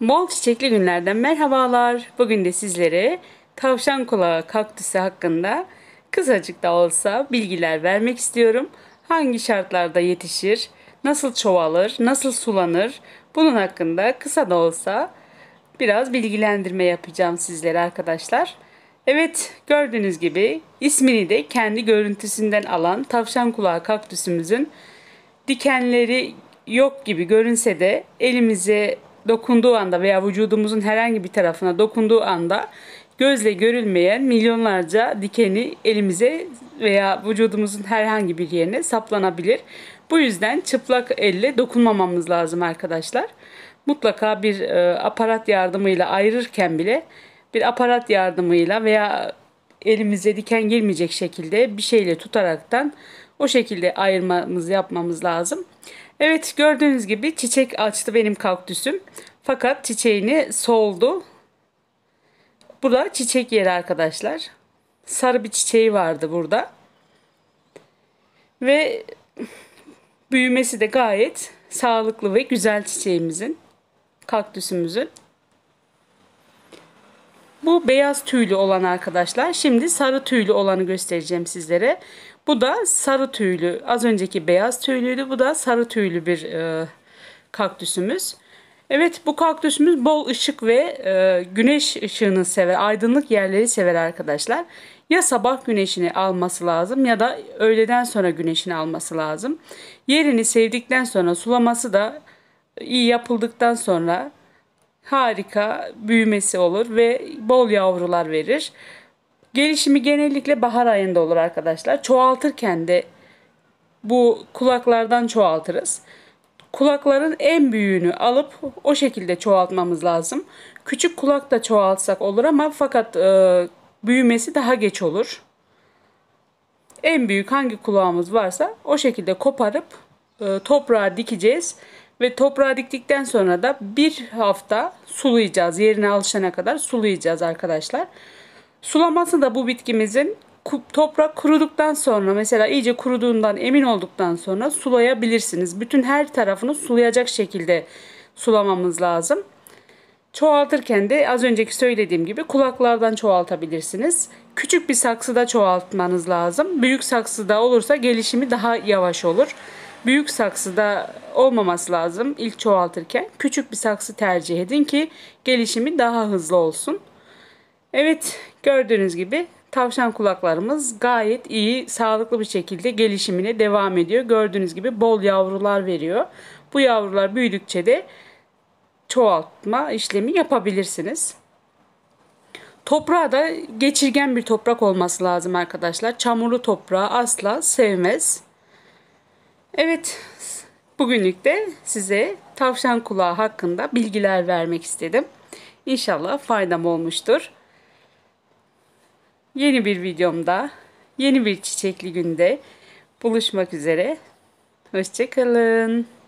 Bol çiçekli günlerden merhabalar. Bugün de sizlere tavşan kulağı kaktüsü hakkında kısacık da olsa bilgiler vermek istiyorum. Hangi şartlarda yetişir, nasıl çoğalır, nasıl sulanır bunun hakkında kısa da olsa biraz bilgilendirme yapacağım sizlere arkadaşlar. Evet gördüğünüz gibi ismini de kendi görüntüsünden alan tavşan kulağı kaktüsümüzün dikenleri yok gibi görünse de elimize dokunduğu anda veya vücudumuzun herhangi bir tarafına dokunduğu anda gözle görülmeyen milyonlarca dikeni elimize veya vücudumuzun herhangi bir yerine saplanabilir. Bu yüzden çıplak elle dokunmamamız lazım arkadaşlar. Mutlaka bir e, aparat yardımıyla ayırırken bile bir aparat yardımıyla veya elimize diken girmeyecek şekilde bir şeyle tutaraktan o şekilde ayırmamız yapmamız lazım. Evet gördüğünüz gibi çiçek açtı benim kaktüsüm. Fakat çiçeğini soldu. Bu da çiçek yeri arkadaşlar. Sarı bir çiçeği vardı burada. Ve büyümesi de gayet sağlıklı ve güzel çiçeğimizin, kaktüsümüzün. Bu beyaz tüylü olan arkadaşlar. Şimdi sarı tüylü olanı göstereceğim sizlere. Bu da sarı tüylü. Az önceki beyaz tüylüydü. Bu da sarı tüylü bir e, kaktüsümüz. Evet bu kaktüsümüz bol ışık ve e, güneş ışığını sever, aydınlık yerleri sever arkadaşlar. Ya sabah güneşini alması lazım ya da öğleden sonra güneşini alması lazım. Yerini sevdikten sonra sulaması da iyi yapıldıktan sonra harika büyümesi olur ve bol yavrular verir. Gelişimi genellikle bahar ayında olur arkadaşlar. Çoğaltırken de bu kulaklardan çoğaltırız. Kulakların en büyüğünü alıp o şekilde çoğaltmamız lazım. Küçük kulak da çoğaltsak olur ama fakat e, büyümesi daha geç olur. En büyük hangi kulağımız varsa o şekilde koparıp e, toprağa dikeceğiz ve toprağa diktikten sonra da bir hafta sulayacağız. Yerine alışana kadar sulayacağız arkadaşlar. Sulaması da bu bitkimizin toprak kuruduktan sonra mesela iyice kuruduğundan emin olduktan sonra sulayabilirsiniz. Bütün her tarafını sulayacak şekilde sulamamız lazım. Çoğaltırken de az önceki söylediğim gibi kulaklardan çoğaltabilirsiniz. Küçük bir saksıda çoğaltmanız lazım. Büyük saksıda olursa gelişimi daha yavaş olur büyük saksıda olmaması lazım ilk çoğaltırken. Küçük bir saksı tercih edin ki gelişimi daha hızlı olsun. Evet gördüğünüz gibi tavşan kulaklarımız gayet iyi, sağlıklı bir şekilde gelişimine devam ediyor. Gördüğünüz gibi bol yavrular veriyor. Bu yavrular büyüdükçe de çoğaltma işlemi yapabilirsiniz. Toprağı da geçirgen bir toprak olması lazım arkadaşlar. Çamurlu toprağı asla sevmez. Evet, bugünlük de size tavşan kulağı hakkında bilgiler vermek istedim. İnşallah faydam olmuştur. Yeni bir videomda, yeni bir çiçekli günde buluşmak üzere. Hoşçakalın.